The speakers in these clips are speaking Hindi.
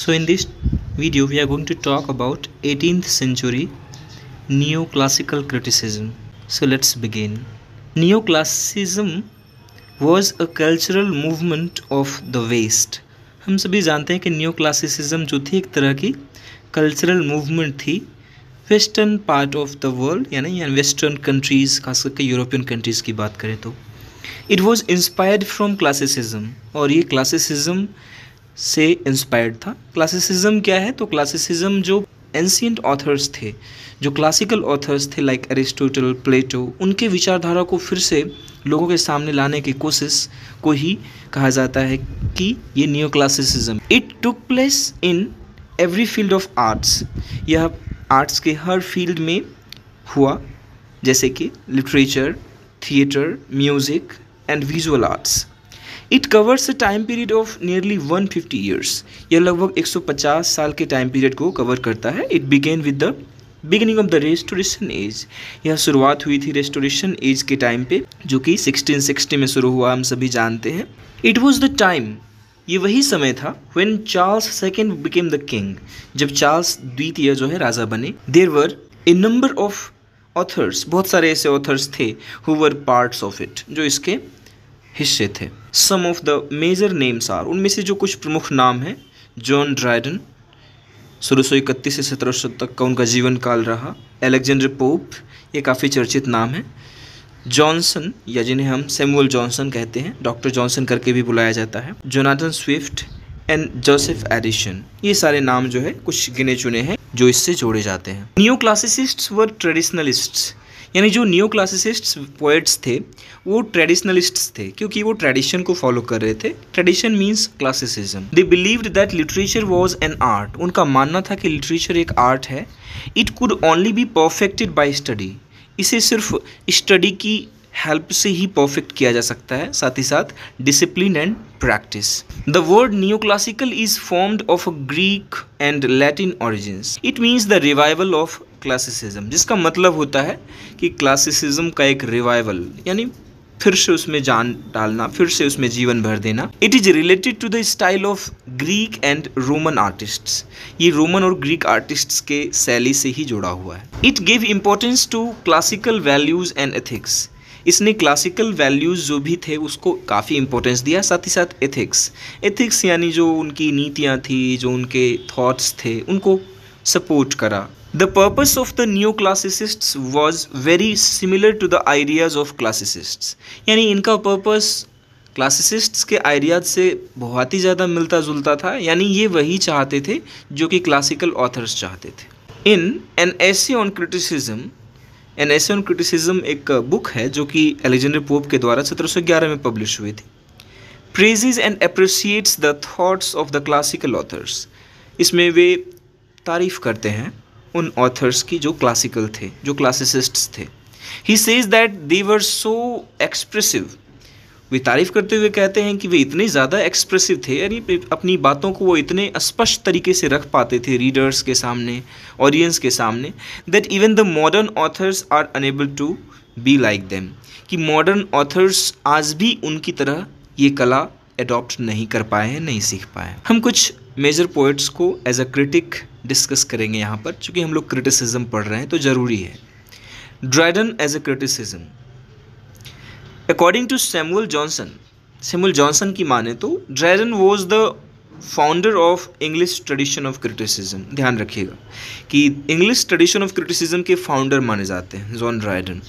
So in this video we are going to talk about 18th century neoclassical criticism. So let's begin. Neoclassicism was a cultural movement of the West. हम सभी जानते हैं कि न्यू क्लासिसिज्म जो थी एक तरह की कल्चरल मूवमेंट थी western part of the world यानी यानी वेस्टर्न कंट्रीज़ खास करके यूरोपियन कंट्रीज़ की बात करें तो it was inspired from classicism और ये क्लासिसिज्म से इंस्पायर्ड था क्लासिसिज्म क्या है तो क्लासिसिज्म जो एंशियंट ऑथर्स थे जो क्लासिकल ऑथर्स थे लाइक एरिस्टोटल प्लेटो उनके विचारधारा को फिर से लोगों के सामने लाने की कोशिश को ही कहा जाता है कि ये neo classicism it took place in every field of arts यह आर्ट्स के हर फील्ड में हुआ जैसे कि literature theatre music and visual arts it covers a time period of nearly 150 years यह लगभग 150 साल के टाइम पीरियड को कवर करता है it began with the beginning of the restoration age यह शुरुआत हुई थी रेस्टोरेशन एज के टाइम पे जो कि 1660 में शुरू हुआ हम सभी जानते हैं इट वॉज द टाइम ये वही समय था when Charles second became the king जब चार्ल्स द्वितीय जो है राजा बने there were a number of authors बहुत सारे ऐसे ऑथर्स थे who were parts of it जो इसके हिस्से थे some of the major names are उनमें से जो कुछ प्रमुख नाम हैं जॉन ड्राइडन सोलह सौ इकतीस से सत्रह सौ तक का उनका जीवन काल रहा एलेक्जेंडर पोप ये काफ़ी चर्चित नाम है जॉनसन या जिन्हें हम सैमुअल जॉनसन कहते हैं डॉक्टर जॉनसन करके भी बुलाया जाता है Jonathan Swift and Joseph Addison ये सारे नाम जो है कुछ गिने चुने हैं जो इससे जोड़े जाते हैं न्यू क्लासिसिस्ट व ट्रेडिशनलिस्ट्स यानी जो न्यू क्लासिसिस्ट पोएट्स थे वो ट्रेडिशनलिस्ट्स थे क्योंकि वो ट्रेडिशन को फॉलो कर रहे थे tradition means classicism they believed that literature was an art उनका मानना था कि लिटरेचर एक आर्ट है it could only be perfected by study इसे सिर्फ स्टडी की हेल्प से ही परफेक्ट किया जा सकता है साथ ही साथ discipline and practice the word neo classical is formed of Greek and Latin origin it means the revival of classicism जिसका मतलब होता है कि क्लासिसिज्म का एक रिवाइवल यानी फिर से उसमें जान डालना फिर से उसमें जीवन भर देना it is related to the style of Greek and Roman artists ये रोमन और ग्रीक आर्टिस्ट्स के शैली से ही जुड़ा हुआ है it give importance to classical values and ethics इसने क्लासिकल वैल्यूज़ जो भी थे उसको काफ़ी इम्पोर्टेंस दिया साथ ही साथ एथिक्स एथिक्स यानी जो उनकी नीतियाँ थी जो उनके थॉट्स थे उनको करा the The of the neo classicist was very similar to the ideas of classicist यानी इनका पर्पज क्लासिसिस्ट के आइडियाज से बहुत ही ज़्यादा मिलता जुलता था यानी ये वही चाहते थे जो कि क्लासिकल ऑथर्स चाहते थे in an essay on criticism an essay on criticism एक बुक है जो कि एलेजेंडर पोप के द्वारा सत्रह सौ ग्यारह में पब्लिश हुई थी praises and appreciates the thoughts of the classical authors इसमें वे तारीफ़ करते हैं उन ऑथर्स की जो क्लासिकल थे जो क्लासिसिस्ट्स थे he says that they were so expressive वे तारीफ़ करते हुए कहते हैं कि वे इतने ज़्यादा एक्सप्रेसिव थे यानी अपनी बातों को वो इतने स्पष्ट तरीके से रख पाते थे रीडर्स के सामने ऑडियंस के सामने that even the modern authors are unable to be like them कि मॉडर्न ऑथर्स आज भी उनकी तरह ये कला एडॉप्ट नहीं कर पाए हैं नहीं सीख पाए हम कुछ मेजर पोइट्स को एज अ क्रिटिक डिस्कस करेंगे यहाँ पर चूँकि हम लोग क्रिटिसिज्म पढ़ रहे हैं तो ज़रूरी है Dryden as a criticism according to Samuel Johnson Samuel Johnson की माने तो Dryden was the founder of English tradition of criticism ध्यान रखिएगा कि इंग्लिश ट्रेडिशन ऑफ क्रिटिसिज्म के फाउंडर माने जाते हैं John Dryden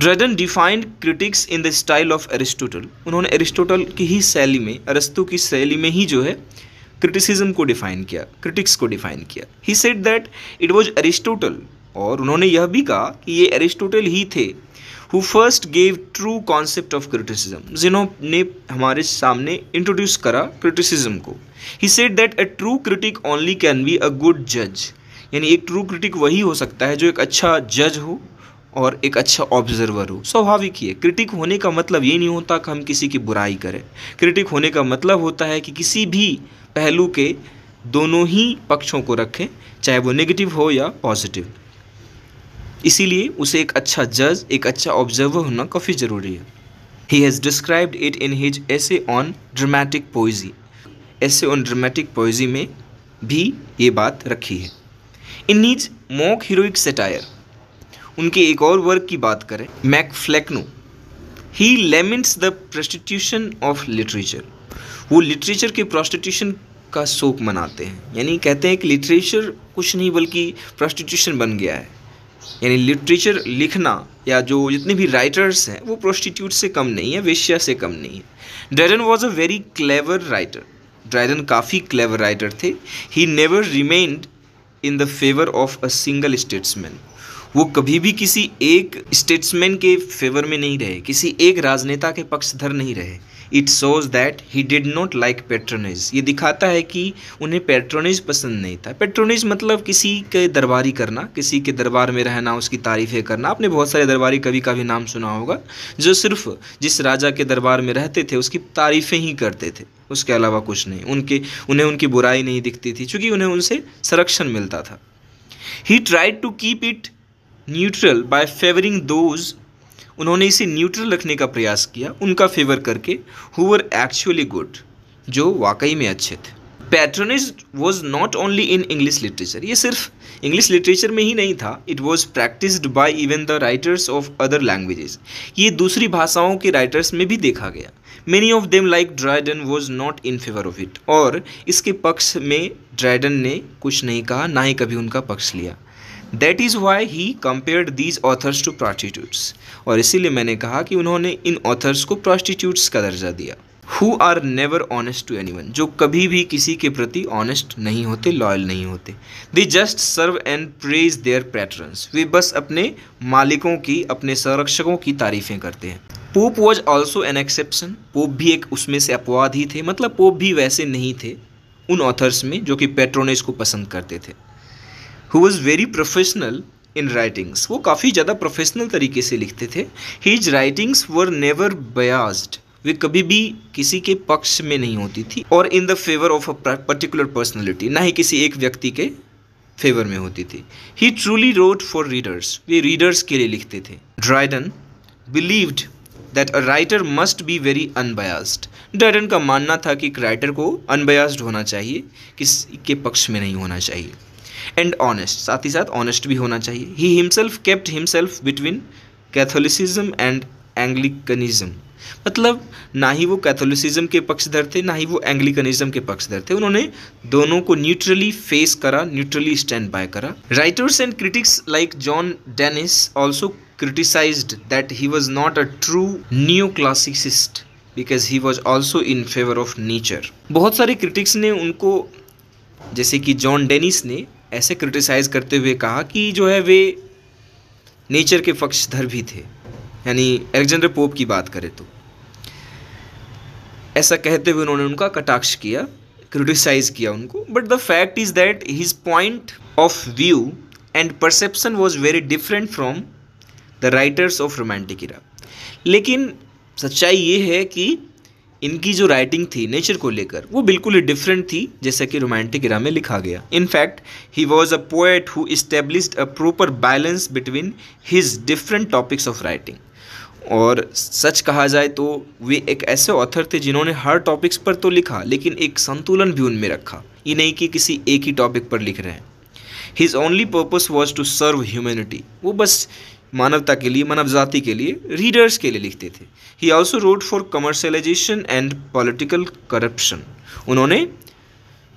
Dryden defined critics in the style of Aristotle उन्होंने एरिस्टोटल की ही शैली में अरस्तु की शैली में ही जो है क्रिटिसिज्म को डिफाइन किया क्रिटिक्स को डिफाइन किया he said that it was Aristotle और उन्होंने यह भी कहा कि ये अरिस्टोटल ही थे who first gave true concept of criticism जिन्होंने हमारे सामने इंट्रोड्यूस करा क्रिटिसिज्म को he said that a true critic only can be a good जज यानी एक ट्रू क्रिटिक वही हो सकता है जो एक अच्छा जज हो और एक अच्छा ऑब्जर्वर हो स्वाभाविक ही है क्रिटिक होने का मतलब ये नहीं होता कि हम किसी की बुराई करें क्रिटिक होने का मतलब होता है कि किसी भी पहलू के दोनों ही पक्षों को रखें चाहे वो नेगेटिव हो या पॉजिटिव इसीलिए उसे एक अच्छा जज एक अच्छा ऑब्जर्वर होना काफ़ी ज़रूरी है he has described it in his essay on dramatic poesy essay on dramatic poesy में भी ये बात रखी है in his mock heroic satire उनके एक और वर्क की बात करें Mac Flecknoe he laments the prostitution of literature वो लिटरेचर के प्रॉस्टिट्यूशन का शोक मनाते हैं यानी कहते हैं कि लिटरेचर कुछ नहीं बल्कि प्रोस्टिट्यूशन बन गया है यानी लिटरेचर लिखना या जो जितने भी राइटर्स हैं वो प्रोस्टिट्यूट से कम नहीं है वेश्या से कम नहीं है Dryden was a very clever writer Dryden काफ़ी क्लेवर राइटर थे he never remained in the favour of a single statesman वो कभी भी किसी एक स्टेट्समैन के फेवर में नहीं रहे किसी एक राजनेता के पक्षधर नहीं रहे it shows that he did not like patronage ये दिखाता है कि उन्हें पेट्रोनिज पसंद नहीं था पेट्रोनिज मतलब किसी के दरबारी करना किसी के दरबार में रहना उसकी तारीफें करना आपने बहुत सारे दरबारी कवि का भी नाम सुना होगा जो सिर्फ जिस राजा के दरबार में रहते थे उसकी तारीफें ही करते थे उसके अलावा कुछ नहीं उनके उन्हें उनकी बुराई नहीं दिखती थी चूँकि उन्हें उनसे संरक्षण मिलता था he tried to keep it neutral by favouring those उन्होंने इसे न्यूट्रल रखने का प्रयास किया उनका फेवर करके हु वर एक्चुअली गुड जो वाकई में अच्छे थे patronage was not only in English literature ये सिर्फ इंग्लिश लिटरेचर में ही नहीं था it was practised by even the writers of other languages ये दूसरी भाषाओं के राइटर्स में भी देखा गया many of them like Dryden was not in favour of it और इसके पक्ष में ड्राइडन ने कुछ नहीं कहा ना ही कभी उनका पक्ष लिया that is why he compared these authors to prostitutes और इसीलिए मैंने कहा कि उन्होंने इन ऑथर्स को प्रॉस्टिट्यूट्स का दर्जा दिया who are never honest to anyone जो कभी भी किसी के प्रति ऑनेस्ट नहीं होते लॉयल नहीं होते they just serve and praise their patterns वे बस अपने मालिकों की अपने संरक्षकों की तारीफें करते हैं Pope was also an exception Pope भी एक उसमें से अपवाद ही थे मतलब पोप भी वैसे नहीं थे उन ऑथर्स में जो कि पेट्रोनेस को पसंद करते थे he was very professional in writings वो काफ़ी ज़्यादा प्रोफेशनल तरीके से लिखते थे his writings were never biased वे कभी भी किसी के पक्ष में नहीं होती थी और in the favour of a particular personality ना ही किसी एक व्यक्ति के फेवर में होती थी he truly wrote for readers वे रीडर्स के लिए लिखते थे Dryden believed that a writer must be very unbiased Dryden का मानना था कि एक राइटर को अनबयास्ड होना चाहिए किसी के पक्ष में नहीं होना चाहिए एंड ऑनेस्ट साथ ही साथ ऑनेस्ट भी होना चाहिए he himself kept himself between Catholicism and Anglicanism मतलब ना ही वो कैथोलिसिज्म के पक्षधर थे ना ही वो एंग्लिकनिज्म के पक्षधर थे उन्होंने दोनों को न्यूट्रली फेस करा न्यूट्रली स्टैंड बाय करा writers and critics like John Dennis also criticise that he was not a true new neoclassicist because he was also in favour of nature बहुत सारे क्रिटिक्स ने उनको जैसे कि जॉन डेनिस ने ऐसे क्रिटिसाइज़ करते हुए कहा कि जो है वे नेचर के पक्षधर भी थे यानी एलेक्जेंडर पोप की बात करें तो ऐसा कहते हुए उन्होंने उनका कटाक्ष किया क्रिटिसाइज किया उनको but the fact is that his point of view and perception was very different from the writers of romantic era लेकिन सच्चाई ये है कि इनकी जो राइटिंग थी नेचर को लेकर वो बिल्कुल ही डिफरेंट थी जैसा कि रोमांटिक इरा में लिखा गया in fact he was a poet who established a proper balance between his different topics of writing और सच कहा जाए तो वे एक ऐसे ऑथर थे जिन्होंने हर टॉपिक्स पर तो लिखा लेकिन एक संतुलन भी उनमें रखा ये नहीं कि किसी एक ही टॉपिक पर लिख रहे हैं his only purpose was to serve humanity वो बस मानवता के लिए मानव जाति के लिए रीडर्स के लिए लिखते थे he also wrote for commercialisation and political corruption उन्होंने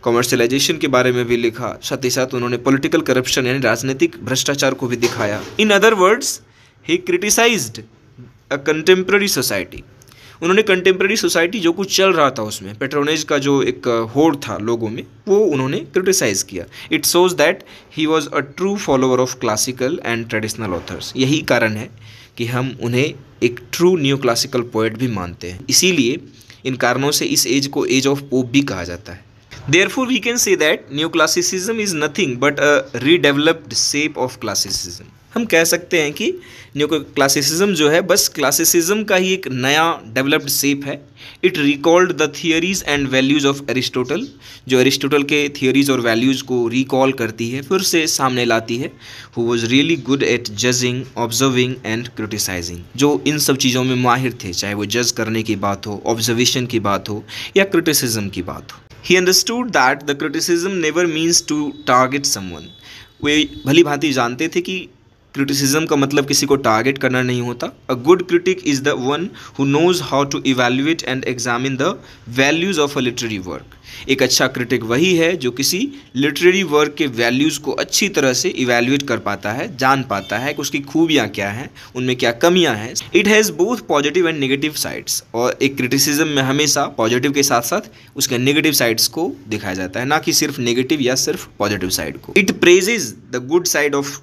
कमर्शलाइजेशन के बारे में भी लिखा साथ ही साथ उन्होंने पॉलिटिकल करप्शन यानी राजनीतिक भ्रष्टाचार को भी दिखाया in other words he criticised a contemporary society उन्होंने कंटेम्प्रेरी सोसाइटी जो कुछ चल रहा था उसमें पेट्रोनेज का जो एक होड़ था लोगों में वो उन्होंने क्रिटिसाइज़ किया it shows that he was a true follower of classical and traditional authors यही कारण है कि हम उन्हें एक ट्रू न्यू क्लासिकल पोइट भी मानते हैं इसीलिए इन कारणों से इस एज को एज ऑफ पोप भी कहा जाता है we can say that new classicism is nothing but a redeveloped shape of classicism हम कह सकते हैं कि न्यू क्लासिसिज्म जो है बस क्लासिसिज्म का ही एक नया डेवलप्ड सेप है it recalled the theories and values of Aristotle जो एरिस्टोटल के थियरीज और वैल्यूज को रिकॉल करती है फिर से सामने लाती है he was really good at judging observing and criticising जो इन सब चीज़ों में माहिर थे चाहे वो जज करने की बात हो ऑब्जर्वेशन की बात हो या क्रिटिसिज्म की बात हो he understood that the criticism never means to target someone वे भली भांति जानते थे कि क्रिटिसिज्म का मतलब किसी को टारगेट करना नहीं होता a good critic is the one who knows how to evaluate and examine the values of a literary work एक अच्छा क्रिटिक वही है जो किसी लिटरेरी वर्क के वैल्यूज़ को अच्छी तरह से इवेल्युएट कर पाता है जान पाता है कि उसकी खूबियाँ क्या हैं उनमें क्या कमियाँ हैं it has both positive and negative sides और एक क्रिटिसिज्म में हमेशा पॉजिटिव के साथ साथ उसके नेगेटिव साइड्स को दिखाया जाता है ना कि सिर्फ नेगेटिव या सिर्फ पॉजिटिव साइड को it praises the good side of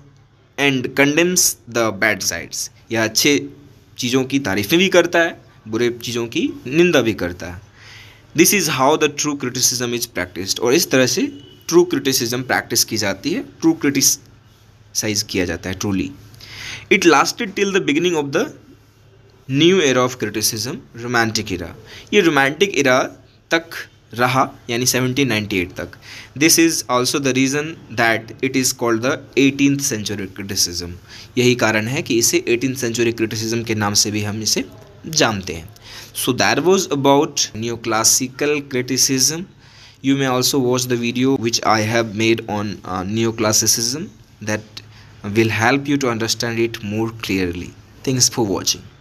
and condemns the bad sides यह अच्छे चीज़ों की तारीफ़ें भी करता है बुरे चीज़ों की निंदा भी करता है this is how the true criticism is practised और इस तरह से ट्रू क्रिटिसिज्म प्रैक्टिस की जाती है ट्रू क्रिटिसाइज किया जाता है truly it lasted till the beginning of the new era of criticism romantic era ये रोमांटिक इरा तक रहा यानी 1798 तक this is also the reason that it is called the eighteen century criticism यही कारण है कि इसे एटीन सेंचुरी क्रिटिसिज्म के नाम से भी हम इसे जानते हैं so that was about new classical criticism you may also watch the video which I have made on new classicism that will help you to understand it more clearly thanks for watching